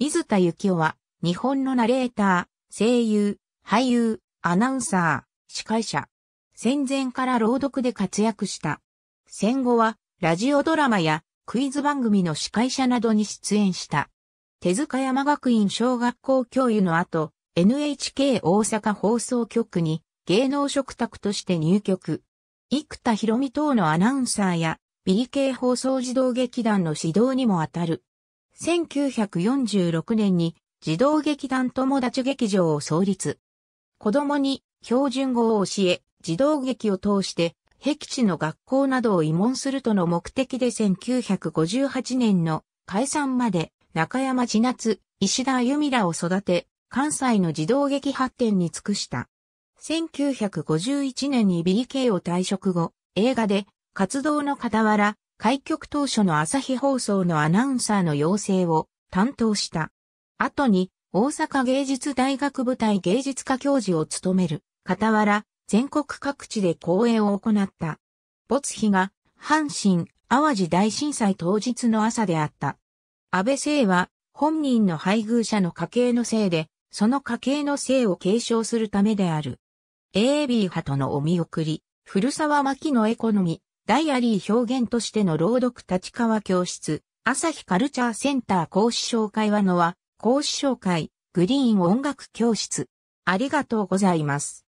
水田幸夫は、日本のナレーター、声優、俳優、アナウンサー、司会者。戦前から朗読で活躍した。戦後は、ラジオドラマやクイズ番組の司会者などに出演した。手塚山学院小学校教諭の後、NHK 大阪放送局に芸能食卓として入局。生田博美等のアナウンサーや、BK 放送児童劇団の指導にもあたる。1946年に児童劇団友達劇場を創立。子供に標準語を教え、児童劇を通して、壁地の学校などを慰問するとの目的で1958年の解散まで中山千夏、石田由美らを育て、関西の児童劇発展に尽くした。1951年に BK を退職後、映画で活動の傍ら、開局当初の朝日放送のアナウンサーの養成を担当した。後に、大阪芸術大学舞台芸術科教授を務める、傍ら、全国各地で講演を行った。没日が、阪神・淡路大震災当日の朝であった。安倍姓は、本人の配偶者の家系のせいで、その家系の姓を継承するためである。AB 派とのお見送り、古沢牧のエコノミダイアリー表現としての朗読立川教室、朝日カルチャーセンター講師紹介はのは、講師紹介、グリーン音楽教室。ありがとうございます。